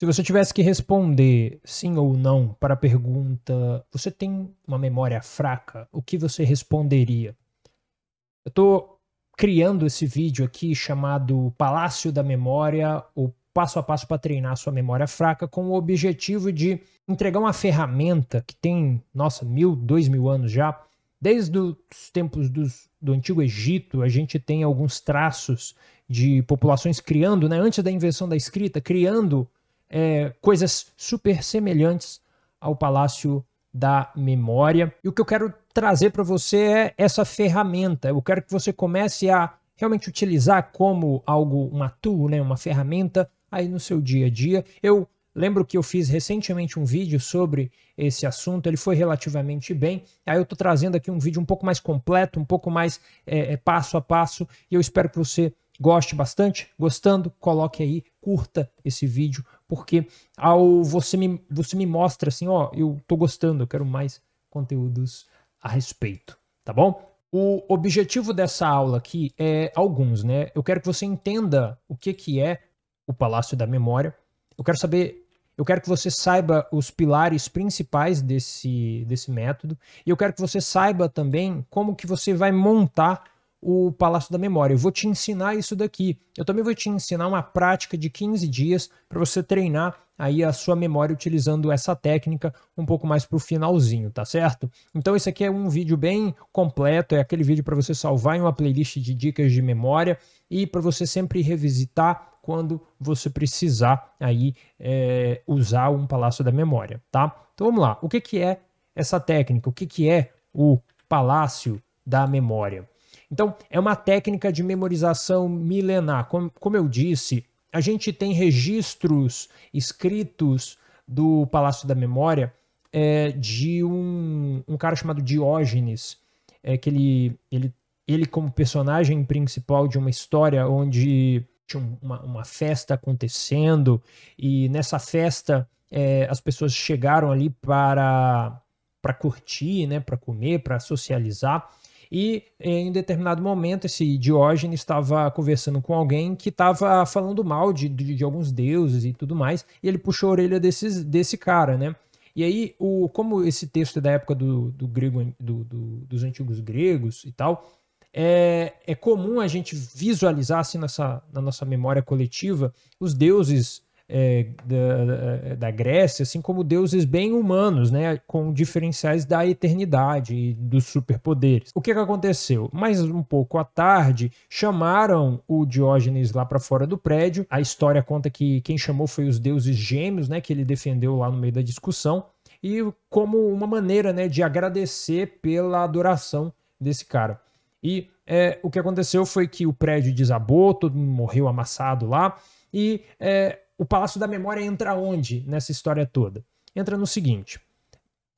Se você tivesse que responder sim ou não para a pergunta você tem uma memória fraca, o que você responderia? Eu estou criando esse vídeo aqui chamado Palácio da Memória, o passo a passo para treinar sua memória fraca, com o objetivo de entregar uma ferramenta que tem, nossa, mil, dois mil anos já. Desde os tempos dos, do Antigo Egito, a gente tem alguns traços de populações criando, né, antes da invenção da escrita, criando é, coisas super semelhantes ao Palácio da Memória. E o que eu quero trazer para você é essa ferramenta. Eu quero que você comece a realmente utilizar como algo, uma tool, né, uma ferramenta aí no seu dia a dia. Eu lembro que eu fiz recentemente um vídeo sobre esse assunto, ele foi relativamente bem. Aí eu estou trazendo aqui um vídeo um pouco mais completo, um pouco mais é, é, passo a passo, e eu espero que você goste bastante. Gostando, coloque aí, curta esse vídeo, porque ao você me, você me mostra assim, ó, eu tô gostando, eu quero mais conteúdos a respeito, tá bom? O objetivo dessa aula aqui é alguns, né? Eu quero que você entenda o que, que é o Palácio da Memória. Eu quero saber, eu quero que você saiba os pilares principais desse, desse método. E eu quero que você saiba também como que você vai montar o Palácio da Memória. Eu vou te ensinar isso daqui. Eu também vou te ensinar uma prática de 15 dias para você treinar aí a sua memória utilizando essa técnica um pouco mais para o finalzinho, tá certo? Então esse aqui é um vídeo bem completo, é aquele vídeo para você salvar em uma playlist de dicas de memória e para você sempre revisitar quando você precisar aí é, usar um Palácio da Memória, tá? Então vamos lá, o que, que é essa técnica? O que, que é o Palácio da Memória? Então, é uma técnica de memorização milenar. Como, como eu disse, a gente tem registros escritos do Palácio da Memória é, de um, um cara chamado Diógenes, é, que ele, ele, ele, como personagem principal de uma história onde tinha uma, uma festa acontecendo, e nessa festa é, as pessoas chegaram ali para para curtir, né, para comer, para socializar, e em determinado momento, esse Diógenes estava conversando com alguém que estava falando mal de, de, de, alguns deuses e tudo mais, e ele puxou a orelha desses, desse cara, né? E aí, o, como esse texto é da época do, do grego, do, do, dos antigos gregos e tal, é, é comum a gente visualizar assim, nessa, na nossa memória coletiva os deuses é, da, da Grécia, assim como deuses bem humanos, né, com diferenciais da eternidade e dos superpoderes. O que, que aconteceu? Mais um pouco à tarde, chamaram o Diógenes lá para fora do prédio. A história conta que quem chamou foi os deuses gêmeos, né, que ele defendeu lá no meio da discussão, e como uma maneira, né, de agradecer pela adoração desse cara. E é, o que aconteceu foi que o prédio desabou, todo mundo morreu amassado lá, e é, o Palácio da Memória entra onde nessa história toda? Entra no seguinte: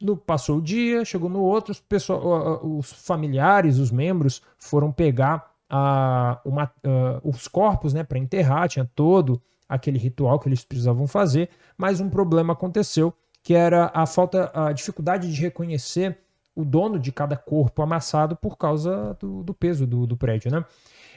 no, passou o dia, chegou no outro, os, pessoal, os familiares, os membros foram pegar a, uma, os corpos né, para enterrar, tinha todo aquele ritual que eles precisavam fazer, mas um problema aconteceu que era a falta, a dificuldade de reconhecer o dono de cada corpo amassado por causa do, do peso do, do prédio, né?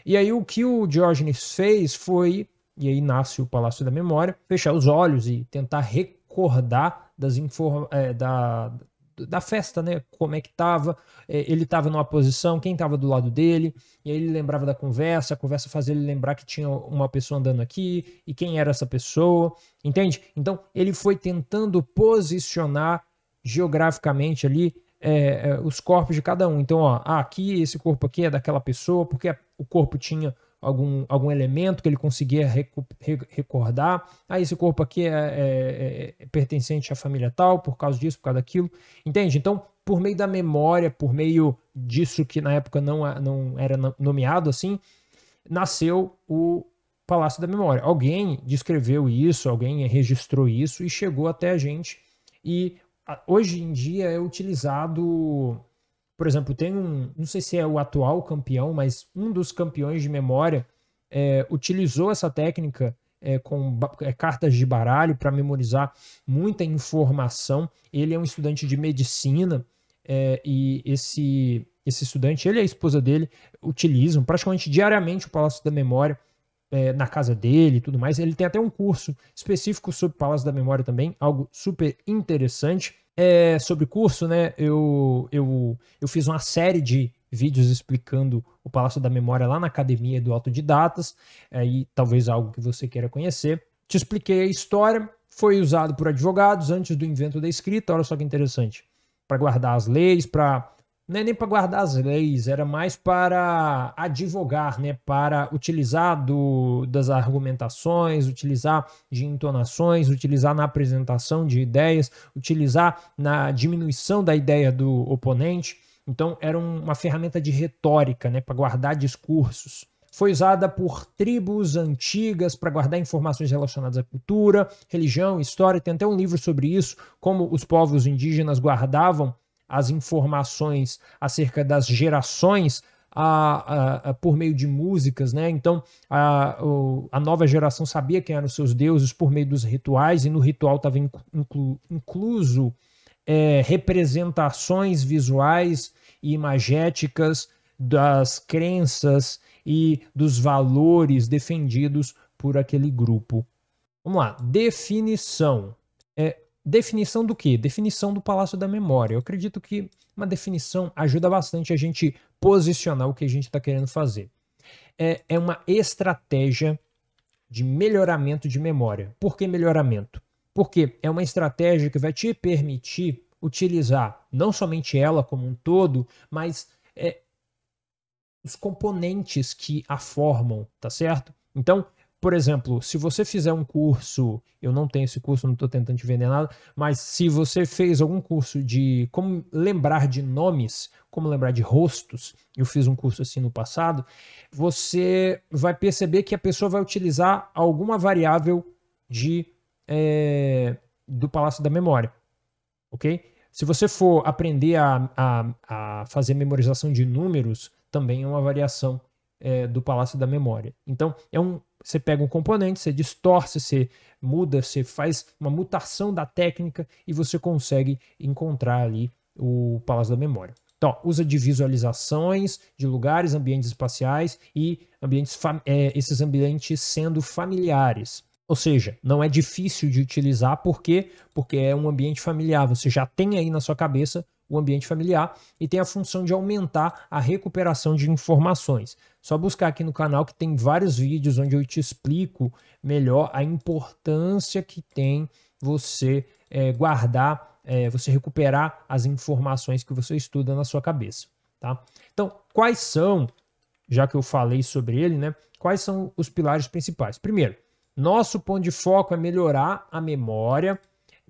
E aí o que o Diógenes fez foi e aí nasce o Palácio da Memória, fechar os olhos e tentar recordar das informa é, da, da festa, né? Como é que tava, é, ele estava numa posição, quem estava do lado dele, e aí ele lembrava da conversa, a conversa fazia ele lembrar que tinha uma pessoa andando aqui, e quem era essa pessoa, entende? Então ele foi tentando posicionar geograficamente ali é, é os corpos de cada um. Então, ó, ah, aqui esse corpo aqui é daquela pessoa, porque o corpo tinha algum, algum elemento que ele conseguia recu, re, recordar. Ah, esse corpo aqui é, é, é, pertencente à família tal, por causa disso, por causa daquilo. Entende? Então, por meio da memória, por meio disso que na época não, não era nomeado assim, nasceu o Palácio da Memória. Alguém descreveu isso, alguém registrou isso e chegou até a gente. E hoje em dia é utilizado por exemplo, tem um, não sei se é o atual campeão, mas um dos campeões de memória é, utilizou essa técnica é, com é, cartas de baralho para memorizar muita informação. Ele é um estudante de medicina é, e esse, esse estudante, ele e a esposa dele utilizam praticamente diariamente o Palácio da Memória é, na casa dele e tudo mais. Ele tem até um curso específico sobre o Palácio da Memória também, algo super interessante é, sobre curso, né? Eu, eu, eu fiz uma série de vídeos explicando o Palácio da Memória lá na Academia do Autodidatas, aí é, talvez algo que você queira conhecer. Te expliquei a história, foi usado por advogados antes do invento da escrita, olha só que interessante, para guardar as leis, para não é nem para guardar as leis, era mais para advogar, né? para utilizar do, das argumentações, utilizar de entonações, utilizar na apresentação de ideias, utilizar na diminuição da ideia do oponente. Então, era uma ferramenta de retórica né? para guardar discursos foi usada por tribos antigas para guardar informações relacionadas à cultura, religião, história. Tem até um livro sobre isso, como os povos indígenas guardavam as informações acerca das gerações a, a, a, por meio de músicas, né? Então a, a nova geração sabia quem eram os seus deuses por meio dos rituais, e no ritual estava inclu, incluso é, representações visuais e imagéticas das crenças e dos valores defendidos por aquele grupo. Vamos lá, definição. É Definição do que? Definição do Palácio da Memória. Eu acredito que uma definição ajuda bastante a gente posicionar o que a gente está querendo fazer. É, é uma estratégia de melhoramento de memória. Por que melhoramento? Porque é uma estratégia que vai te permitir utilizar não somente ela como um todo, mas é, os componentes que a formam, tá certo? Então, por exemplo, se você fizer um curso, eu não tenho esse curso, não estou tentando te vender nada, mas se você fez algum curso de como lembrar de nomes, como lembrar de rostos, eu fiz um curso assim no passado, você vai perceber que a pessoa vai utilizar alguma variável de é, do Palácio da Memória, ok? Se você for aprender a, a, a fazer memorização de números, também é uma variação é, do Palácio da Memória. Então, é um, você pega um componente, você distorce, você muda, você faz uma mutação da técnica e você consegue encontrar ali o Palácio da Memória. Então, usa de visualizações de lugares, ambientes espaciais e ambientes é, esses ambientes sendo familiares. Ou seja, não é difícil de utilizar porque porque é um ambiente familiar. Você já tem aí na sua cabeça o ambiente familiar e tem a função de aumentar a recuperação de informações. Só buscar aqui no canal que tem vários vídeos onde eu te explico melhor a importância que tem você é, guardar, é, você recuperar as informações que você estuda na sua cabeça. Tá? Então, quais são, já que eu falei sobre ele, né? Quais são os pilares principais? Primeiro, nosso ponto de foco é melhorar a memória,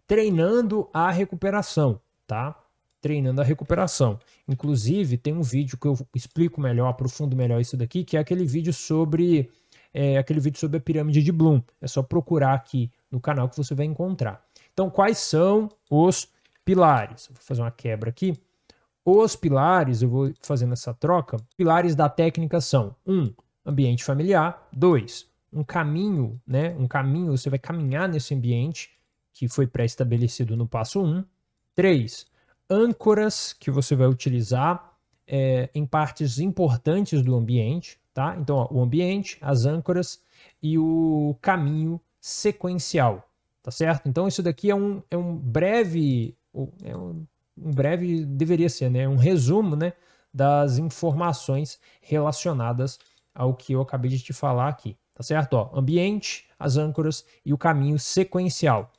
treinando a recuperação, tá? treinando a recuperação. Inclusive, tem um vídeo que eu explico melhor, aprofundo melhor isso daqui, que é aquele vídeo sobre é, aquele vídeo sobre a pirâmide de Bloom. É só procurar aqui no canal que você vai encontrar. Então, quais são os pilares? Vou fazer uma quebra aqui. Os pilares, eu vou fazendo essa troca. Pilares da técnica são: um, ambiente familiar; dois, um caminho, né? Um caminho, você vai caminhar nesse ambiente que foi pré-estabelecido no passo 1. Um. 3 âncoras que você vai utilizar é, em partes importantes do ambiente, tá? Então, ó, o ambiente, as âncoras e o caminho sequencial, tá certo? Então, isso daqui é um, é um breve, é um, um breve, deveria ser, né? Um resumo, né? Das informações relacionadas ao que eu acabei de te falar aqui, tá certo? Ó, ambiente, as âncoras e o caminho sequencial.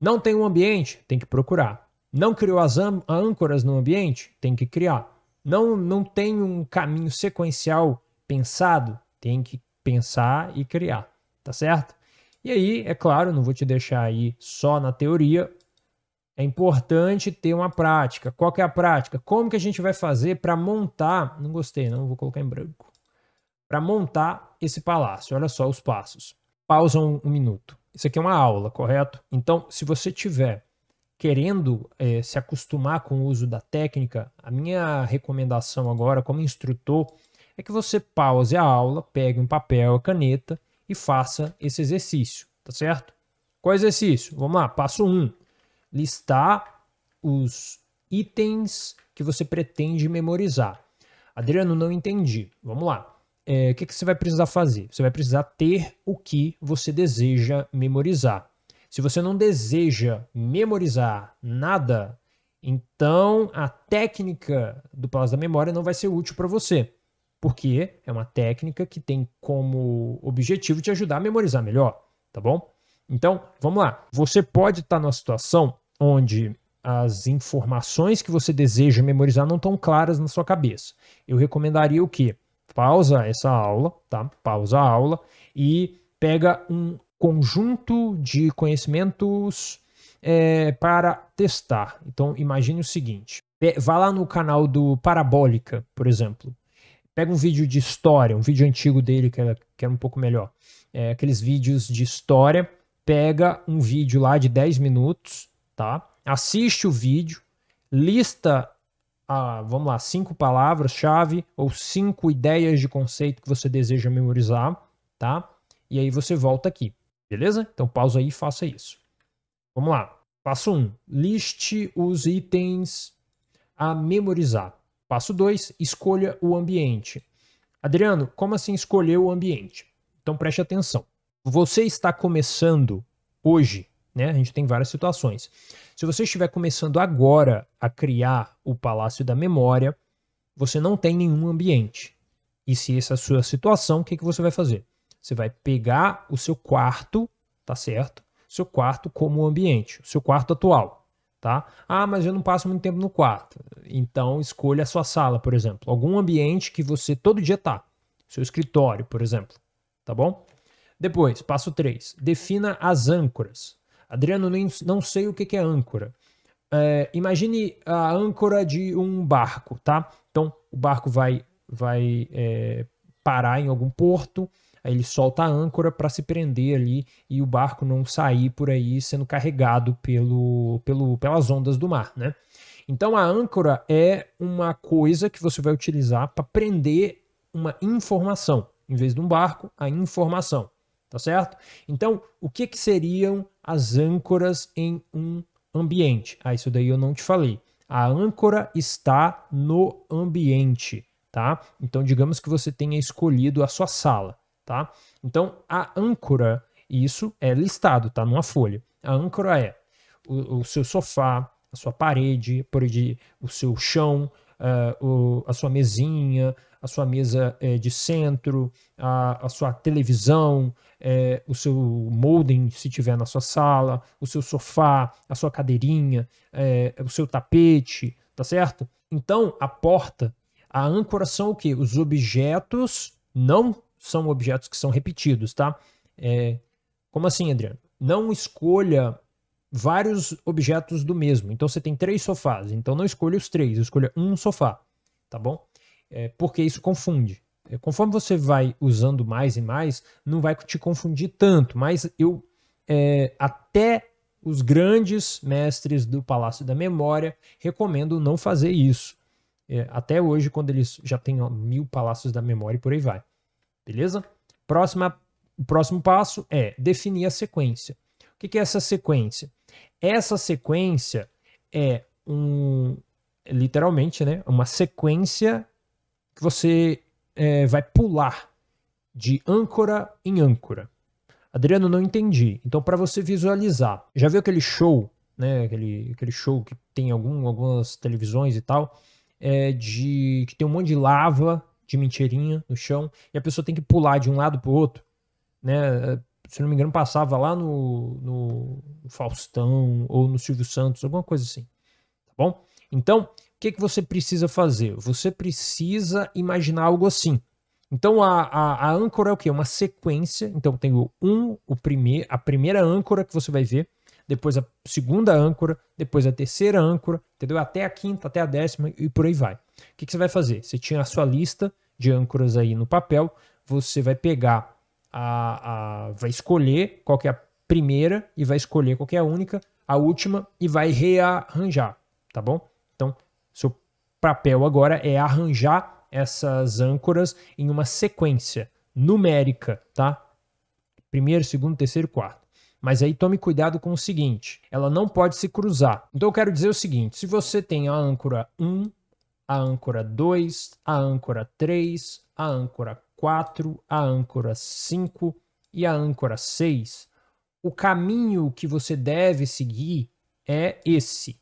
Não tem um ambiente? Tem que procurar. Não criou as âncoras no ambiente? Tem que criar. Não, não tem um caminho sequencial pensado? Tem que pensar e criar, tá certo? E aí, é claro, não vou te deixar aí só na teoria. É importante ter uma prática. Qual que é a prática? Como que a gente vai fazer para montar? Não gostei, não vou colocar em branco. Para montar esse palácio. Olha só os passos. Pausa um, um minuto. Isso aqui é uma aula, correto? Então, se você tiver querendo é, se acostumar com o uso da técnica, a minha recomendação agora, como instrutor, é que você pause a aula, pegue um papel, a caneta e faça esse exercício, tá certo? Qual exercício? Vamos lá, passo 1. Um, listar os itens que você pretende memorizar. Adriano, não entendi. Vamos lá. É, o que, que você vai precisar fazer? Você vai precisar ter o que você deseja memorizar. Se você não deseja memorizar nada, então a técnica do Palácio da Memória não vai ser útil para você, porque é uma técnica que tem como objetivo te ajudar a memorizar melhor, tá bom? Então, vamos lá. Você pode estar tá numa situação onde as informações que você deseja memorizar não estão claras na sua cabeça. Eu recomendaria o quê? Pausa essa aula, tá? Pausa a aula e pega um conjunto de conhecimentos é, para testar. Então, imagine o seguinte: vá lá no canal do Parabólica, por exemplo. Pega um vídeo de história, um vídeo antigo dele que era, que era um pouco melhor. É, aqueles vídeos de história. Pega um vídeo lá de 10 minutos, tá? Assiste o vídeo, lista, a, ah, vamos lá, cinco palavras-chave ou cinco ideias de conceito que você deseja memorizar, tá? E aí você volta aqui. Beleza? Então pausa aí e faça isso. Vamos lá. Passo 1. Um, liste os itens a memorizar. Passo 2. Escolha o ambiente. Adriano, como assim escolher o ambiente? Então preste atenção. Você está começando hoje, né? A gente tem várias situações. Se você estiver começando agora a criar o Palácio da Memória, você não tem nenhum ambiente. E se essa é a sua situação, o que, que você vai fazer? Você vai pegar o seu quarto, tá certo? Seu quarto como ambiente, o seu quarto atual, tá? Ah, mas eu não passo muito tempo no quarto. Então escolha a sua sala, por exemplo, algum ambiente que você todo dia tá. Seu escritório, por exemplo, tá bom? Depois, passo 3. Defina as âncoras. Adriano, nem, não sei o que, é âncora. É, imagine a âncora de um barco, tá? Então, o barco vai, vai é, parar em algum porto, Aí ele solta a âncora para se prender ali e o barco não sair por aí sendo carregado pelo, pelo, pelas ondas do mar, né? Então a âncora é uma coisa que você vai utilizar para prender uma informação, em vez de um barco, a informação, tá certo? Então, o que, que seriam as âncoras em um ambiente? Ah, isso daí eu não te falei. A âncora está no ambiente, tá? Então, digamos que você tenha escolhido a sua sala tá? Então, a âncora, isso é listado, tá? Numa folha. A âncora é o, o seu sofá, a sua parede, o seu chão, uh, o, a sua mesinha, a sua mesa eh, de centro, a, a sua televisão, eh, o seu modem, se tiver na sua sala, o seu sofá, a sua cadeirinha, o seu tapete, tá certo? Então, a porta, a âncora são o quê? Os objetos não são objetos que são repetidos, tá? É, como assim, Adriano? Não escolha vários objetos do mesmo. Então você tem três sofás, então não escolha os três, escolha um sofá, tá bom? É, porque isso confunde. É, conforme você vai usando mais e mais, não vai te confundir tanto, mas eu é, até os grandes mestres do Palácio da Memória recomendo não fazer isso. É, até hoje, quando eles já têm ó, mil palácios da memória e por aí vai. Beleza? Próxima, o próximo passo é definir a sequência. O que, é essa sequência? Essa sequência é um, literalmente, né, uma sequência que você é, vai pular de âncora em âncora. Adriano, não entendi. Então, para você visualizar, já viu aquele show, né? Aquele, aquele show que tem algum, algumas televisões e tal, é de que tem um monte de lava de mentirinha no chão e a pessoa tem que pular de um lado para o outro, né? Se não me engano, passava lá no, no, Faustão ou no Silvio Santos, alguma coisa assim, tá bom? Então, o que, que você precisa fazer? Você precisa imaginar algo assim. Então, a, a, a âncora é o quê? Uma sequência. Então, tem o um, o prime a primeira âncora que você vai ver depois a segunda âncora, depois a terceira âncora, entendeu? Até a quinta, até a décima e por aí vai. O que, que você vai fazer? Você tinha a sua lista de âncoras aí no papel, você vai pegar a, a vai escolher qual é a primeira e vai escolher qual é a única, a última e vai rearranjar, tá bom? Então, seu papel agora é arranjar essas âncoras em uma sequência numérica, tá? Primeiro, segundo, terceiro, quarto. Mas aí tome cuidado com o seguinte: ela não pode se cruzar. Então eu quero dizer o seguinte: se você tem a âncora 1, a âncora 2, a âncora 3, a âncora 4, a âncora 5 e a âncora 6, o caminho que você deve seguir é esse.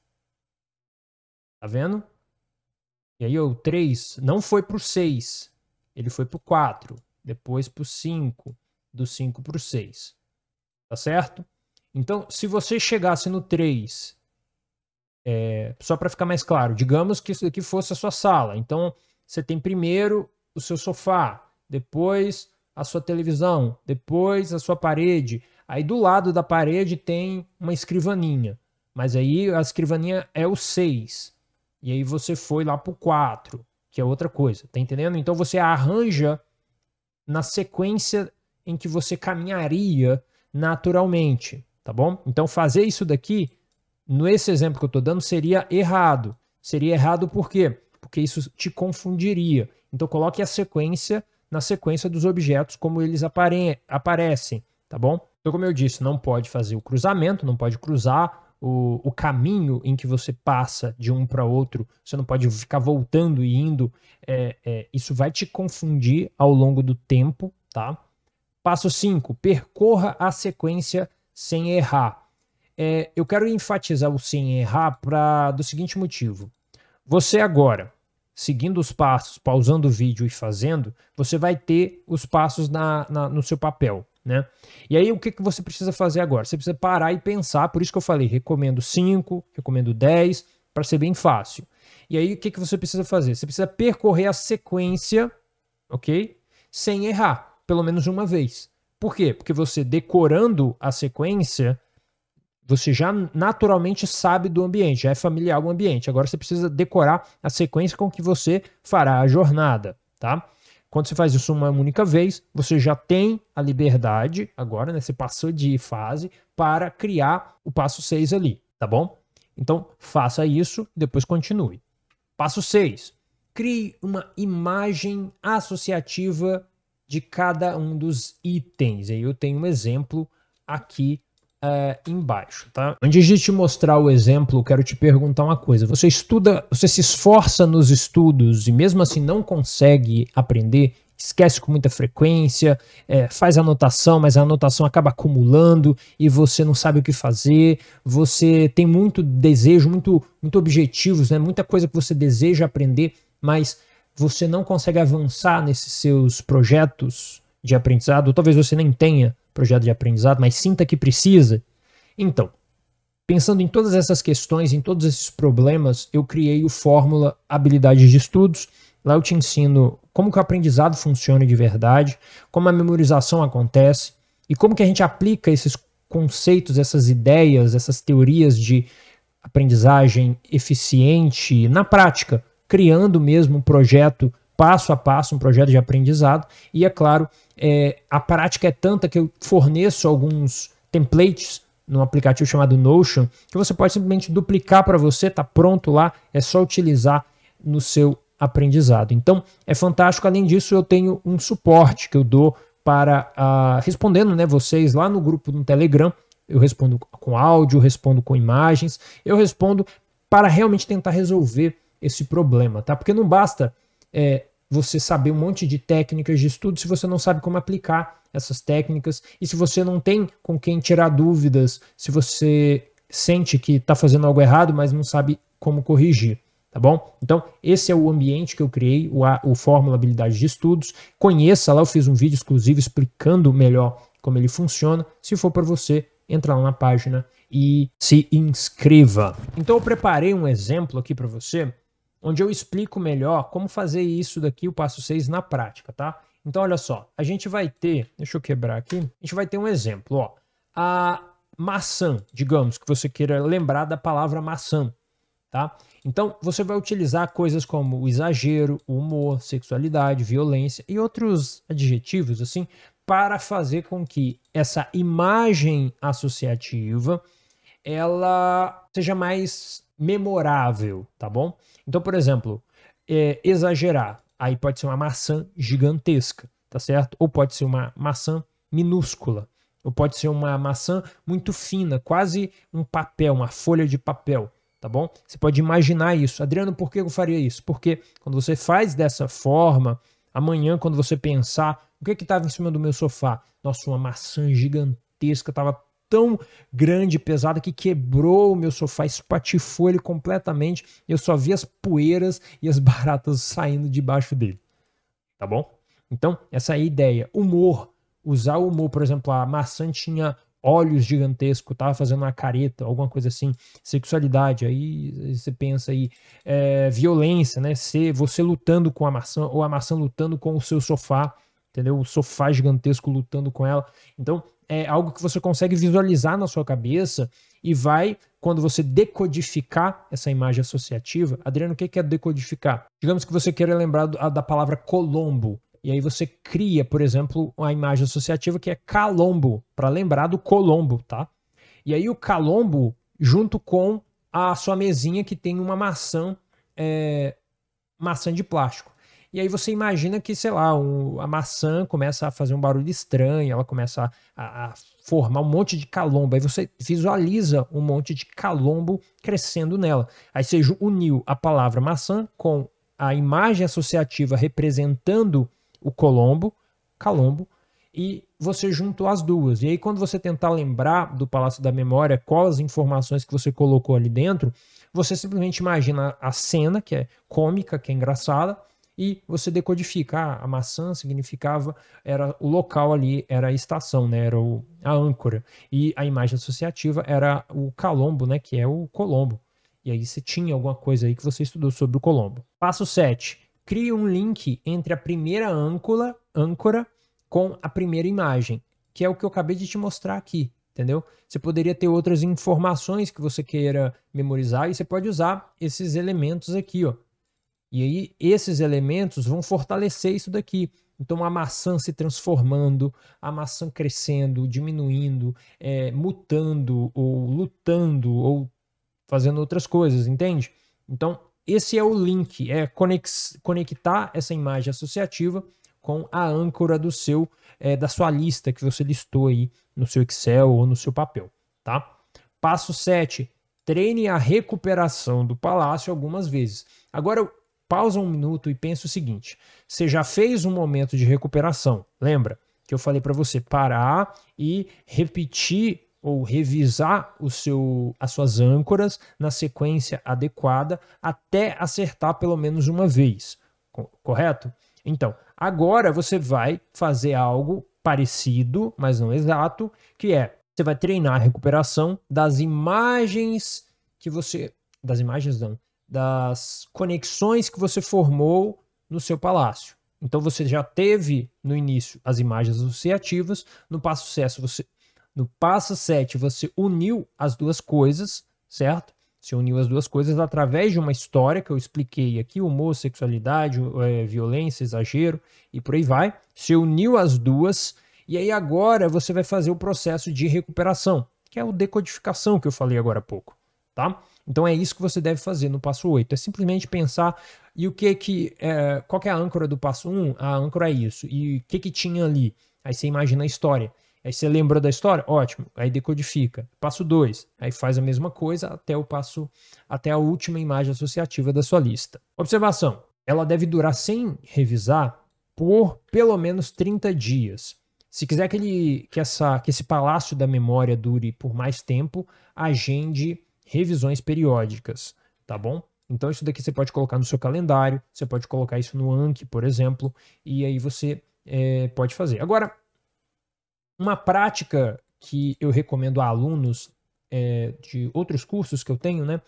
Tá vendo? E aí o 3 não foi para o 6, ele foi para o 4, depois para o 5, do 5 para o 6 tá certo? Então, se você chegasse no 3, é, só para ficar mais claro, digamos que isso daqui fosse a sua sala. Então, você tem primeiro o seu sofá, depois a sua televisão, depois a sua parede. Aí do lado da parede tem uma escrivaninha. Mas aí a escrivaninha é o 6. E aí você foi lá pro 4, que é outra coisa, tá entendendo? Então você arranja na sequência em que você caminharia naturalmente, tá bom? Então fazer isso daqui, nesse exemplo que eu estou dando, seria errado. Seria errado por quê? Porque isso te confundiria. Então coloque a sequência na sequência dos objetos como eles apare aparecem, tá bom? Então como eu disse, não pode fazer o cruzamento, não pode cruzar o, o, caminho em que você passa de um para outro, você não pode ficar voltando e indo, é, é, isso vai te confundir ao longo do tempo, tá? Passo 5, percorra a sequência sem errar. É, eu quero enfatizar o sem errar pra, do seguinte motivo. Você agora, seguindo os passos, pausando o vídeo e fazendo, você vai ter os passos na, na, no seu papel. Né? E aí, o que, que você precisa fazer agora? Você precisa parar e pensar, por isso que eu falei, recomendo 5, recomendo 10, para ser bem fácil. E aí, o que, que você precisa fazer? Você precisa percorrer a sequência, ok? Sem errar pelo menos uma vez. Por quê? Porque você decorando a sequência, você já naturalmente sabe do ambiente, já é familiar o ambiente. Agora você precisa decorar a sequência com que você fará a jornada, tá? Quando você faz isso uma única vez, você já tem a liberdade, agora, né? Você passou de fase para criar o passo 6 ali, tá bom? Então, faça isso e depois continue. Passo 6. Crie uma imagem associativa de cada um dos itens. Aí eu tenho um exemplo aqui é, embaixo, tá? Antes de te mostrar o exemplo, quero te perguntar uma coisa. Você estuda, você se esforça nos estudos e mesmo assim não consegue aprender? Esquece com muita frequência, é, faz anotação, mas a anotação acaba acumulando e você não sabe o que fazer. Você tem muito desejo, muito, muito objetivos, né? muita coisa que você deseja aprender, mas você não consegue avançar nesses seus projetos de aprendizado, ou talvez você nem tenha projeto de aprendizado, mas sinta que precisa. Então, pensando em todas essas questões, em todos esses problemas, eu criei o Fórmula Habilidades de Estudos. Lá eu te ensino como que o aprendizado funciona de verdade, como a memorização acontece e como que a gente aplica esses conceitos, essas ideias, essas teorias de aprendizagem eficiente na prática, criando mesmo um projeto passo a passo, um projeto de aprendizado. E é claro, é, a prática é tanta que eu forneço alguns templates num aplicativo chamado Notion, que você pode simplesmente duplicar para você, está pronto lá, é só utilizar no seu aprendizado. Então, é fantástico. Além disso, eu tenho um suporte que eu dou para uh, respondendo, né, vocês lá no grupo no Telegram, eu respondo com áudio, respondo com imagens, eu respondo para realmente tentar resolver esse problema, tá? Porque não basta é, você saber um monte de técnicas de estudo se você não sabe como aplicar essas técnicas e se você não tem com quem tirar dúvidas, se você sente que está fazendo algo errado, mas não sabe como corrigir, tá bom? Então, esse é o ambiente que eu criei, o, a, o Fórmula Habilidade de Estudos. Conheça lá, eu fiz um vídeo exclusivo explicando melhor como ele funciona. Se for para você, entra lá na página e se inscreva. Então, eu preparei um exemplo aqui para você onde eu explico melhor como fazer isso daqui, o passo 6, na prática, tá? Então, olha só, a gente vai ter, deixa eu quebrar aqui, a gente vai ter um exemplo, ó. A maçã, digamos que você queira lembrar da palavra maçã, tá? Então, você vai utilizar coisas como o exagero, o humor, sexualidade, violência e outros adjetivos, assim, para fazer com que essa imagem associativa ela seja mais memorável, tá bom? Então, por exemplo, é, exagerar. Aí pode ser uma maçã gigantesca, tá certo? Ou pode ser uma maçã minúscula. Ou pode ser uma maçã muito fina, quase um papel, uma folha de papel, tá bom? Você pode imaginar isso. Adriano, por que eu faria isso? Porque quando você faz dessa forma, amanhã, quando você pensar, o que é que estava em cima do meu sofá? Nossa, uma maçã gigantesca estava tão grande pesada que quebrou o meu sofá, espatifou ele completamente. Eu só vi as poeiras e as baratas saindo debaixo dele. Tá bom? Então, essa é a ideia. Humor. Usar o humor, por exemplo, a maçã tinha olhos gigantesco, tava fazendo uma careta, alguma coisa assim, sexualidade, aí você pensa aí, é, violência, né? ser você lutando com a maçã, ou a maçã lutando com o seu sofá, entendeu? O sofá gigantesco lutando com ela. Então, é algo que você consegue visualizar na sua cabeça e vai, quando você decodificar essa imagem associativa, Adriano, o que é, é decodificar? Digamos que você queira lembrar da palavra Colombo. E aí você cria, por exemplo, uma imagem associativa que é calombo, para lembrar do colombo, tá? E aí o calombo, junto com a sua mesinha que tem uma maçã, é, maçã de plástico. E aí você imagina que, sei lá, um, a maçã começa a fazer um barulho estranho, ela começa a, a formar um monte de calombo. Aí você visualiza um monte de calombo crescendo nela. Aí você uniu a palavra maçã com a imagem associativa representando o colombo, calombo, e você juntou as duas. E aí, quando você tentar lembrar do Palácio da Memória quais as informações que você colocou ali dentro, você simplesmente imagina a cena, que é cômica, que é engraçada, e você decodificar. Ah, a maçã significava, era o local ali, era a estação, né? Era o, a âncora. E a imagem associativa era o calombo, né? Que é o colombo. E aí você tinha alguma coisa aí que você estudou sobre o colombo. Passo 7. Crie um link entre a primeira âncora, âncora com a primeira imagem, que é o que eu acabei de te mostrar aqui, entendeu? Você poderia ter outras informações que você queira memorizar e você pode usar esses elementos aqui, ó, e aí esses elementos vão fortalecer isso daqui. Então a maçã se transformando, a maçã crescendo, diminuindo, é, mutando ou lutando ou fazendo outras coisas, entende? Então esse é o link, é conectar essa imagem associativa com a âncora do seu é, da sua lista que você listou aí no seu Excel ou no seu papel, tá? Passo 7, treine a recuperação do palácio algumas vezes. Agora pausa um minuto e pensa o seguinte: você já fez um momento de recuperação, lembra? Que eu falei para você parar e repetir ou revisar o seu, as suas âncoras na sequência adequada até acertar pelo menos uma vez, correto? Então, agora você vai fazer algo parecido, mas não exato, que é você vai treinar a recuperação das imagens que você. Das imagens não, das conexões que você formou no seu palácio. Então você já teve no início as imagens associativas, no passo 7 você no passo 7 você uniu as duas coisas, certo? Você uniu as duas coisas através de uma história que eu expliquei aqui, humor, sexualidade, é, violência, exagero e por aí vai. Você uniu as duas e aí agora você vai fazer o processo de recuperação, que é o decodificação que eu falei agora há pouco, tá? Então é isso que você deve fazer no passo 8. É simplesmente pensar e o que é que é, qual que é a âncora do passo 1? A âncora é isso. E o que que tinha ali? Aí você imagina a história. Aí você lembra da história? Ótimo. Aí decodifica. Passo 2. Aí faz a mesma coisa até o passo até a última imagem associativa da sua lista. Observação. Ela deve durar sem revisar por pelo menos 30 dias. Se quiser que, ele, que, essa, que esse palácio da memória dure por mais tempo, agende revisões periódicas, tá bom? Então isso daqui você pode colocar no seu calendário, você pode colocar isso no Anki, por exemplo, e aí você é, pode fazer. Agora, uma prática que eu recomendo a alunos é, de outros cursos que eu tenho, né?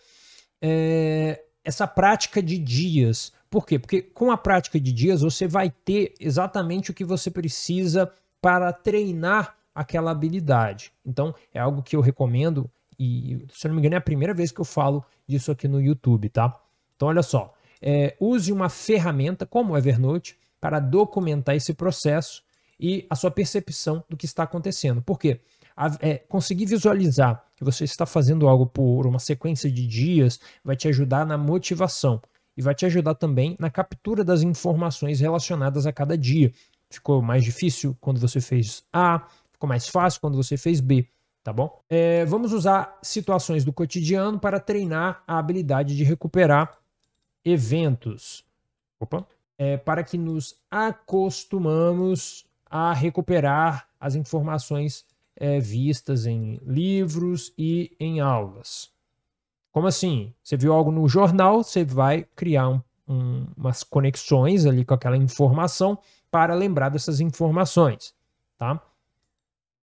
É essa prática de dias. Por quê? Porque com a prática de dias você vai ter exatamente o que você precisa para treinar aquela habilidade. Então, é algo que eu recomendo e se eu não me engano, é a primeira vez que eu falo disso aqui no YouTube, tá? Então, olha só. É, use uma ferramenta como o Evernote para documentar esse processo e a sua percepção do que está acontecendo. Por quê? A, é, conseguir visualizar que você está fazendo algo por uma sequência de dias vai te ajudar na motivação e vai te ajudar também na captura das informações relacionadas a cada dia. Ficou mais difícil quando você fez A, ficou mais fácil quando você fez B tá bom? É, vamos usar situações do cotidiano para treinar a habilidade de recuperar eventos. Opa. É, para que nos acostumamos a recuperar as informações é, vistas em livros e em aulas. Como assim? Você viu algo no jornal, você vai criar um, um, umas conexões ali com aquela informação para lembrar dessas informações, tá?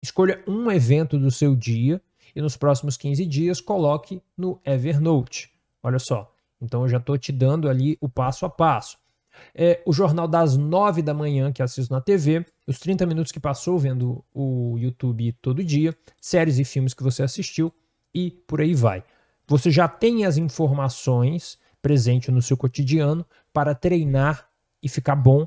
Escolha um evento do seu dia e nos próximos 15 dias coloque no Evernote. Olha só, então eu já estou te dando ali o passo a passo. É, o jornal das 9 da manhã que assisto na TV, os 30 minutos que passou vendo o YouTube todo dia, séries e filmes que você assistiu e por aí vai. Você já tem as informações presente no seu cotidiano para treinar e ficar bom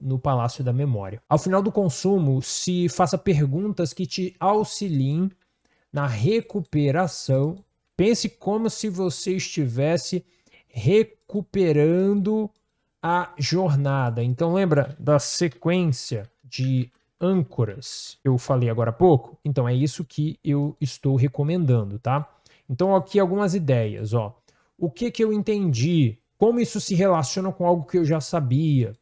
no Palácio da Memória. Ao final do consumo, se faça perguntas que te auxiliem na recuperação. Pense como se você estivesse recuperando a jornada. Então lembra da sequência de âncoras que eu falei agora há pouco? Então é isso que eu estou recomendando, tá? Então aqui algumas ideias, ó. O que que eu entendi? Como isso se relaciona com algo que eu já sabia?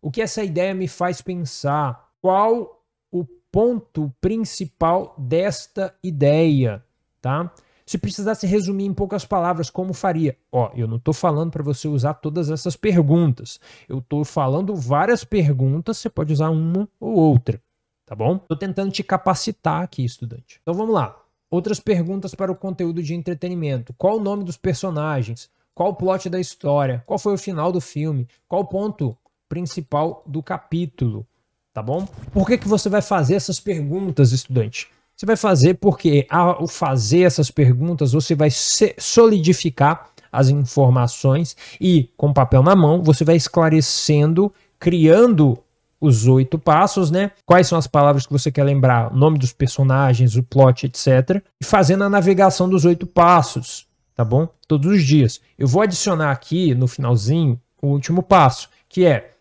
O que essa ideia me faz pensar? Qual o ponto principal desta ideia, tá? Se precisasse resumir em poucas palavras, como faria? Ó, eu não estou falando para você usar todas essas perguntas. Eu estou falando várias perguntas, você pode usar uma ou outra, tá bom? Estou tentando te capacitar aqui, estudante. Então vamos lá. Outras perguntas para o conteúdo de entretenimento. Qual o nome dos personagens? Qual o plot da história? Qual foi o final do filme? Qual o ponto principal do capítulo, tá bom? Por que, que você vai fazer essas perguntas, estudante? Você vai fazer porque, ao fazer essas perguntas, você vai solidificar as informações e, com papel na mão, você vai esclarecendo, criando os oito passos, né? Quais são as palavras que você quer lembrar, o nome dos personagens, o plot, etc. E fazendo a navegação dos oito passos, tá bom? Todos os dias. Eu vou adicionar aqui no finalzinho o último passo, que é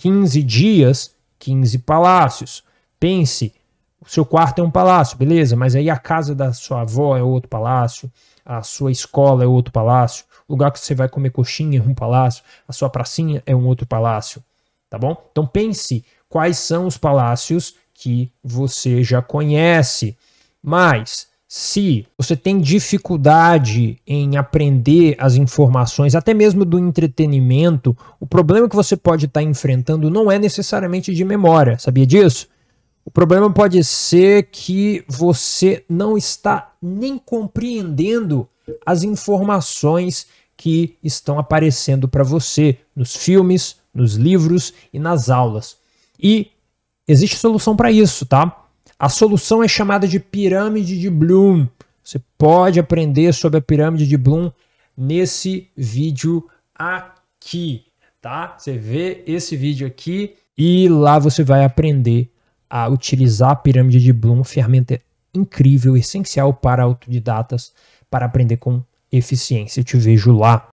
15 dias, 15 palácios. Pense, o seu quarto é um palácio, beleza, mas aí a casa da sua avó é outro palácio, a sua escola é outro palácio, o lugar que você vai comer coxinha é um palácio, a sua pracinha é um outro palácio, tá bom? Então pense quais são os palácios que você já conhece. Mas se você tem dificuldade em aprender as informações, até mesmo do entretenimento, o problema que você pode estar enfrentando não é necessariamente de memória, sabia disso? O problema pode ser que você não está nem compreendendo as informações que estão aparecendo para você nos filmes, nos livros e nas aulas. E existe solução para isso, tá? A solução é chamada de pirâmide de Bloom. Você pode aprender sobre a pirâmide de Bloom nesse vídeo aqui, tá? Você vê esse vídeo aqui e lá você vai aprender a utilizar a pirâmide de Bloom, ferramenta incrível, essencial para autodidatas, para aprender com eficiência. Eu te vejo lá.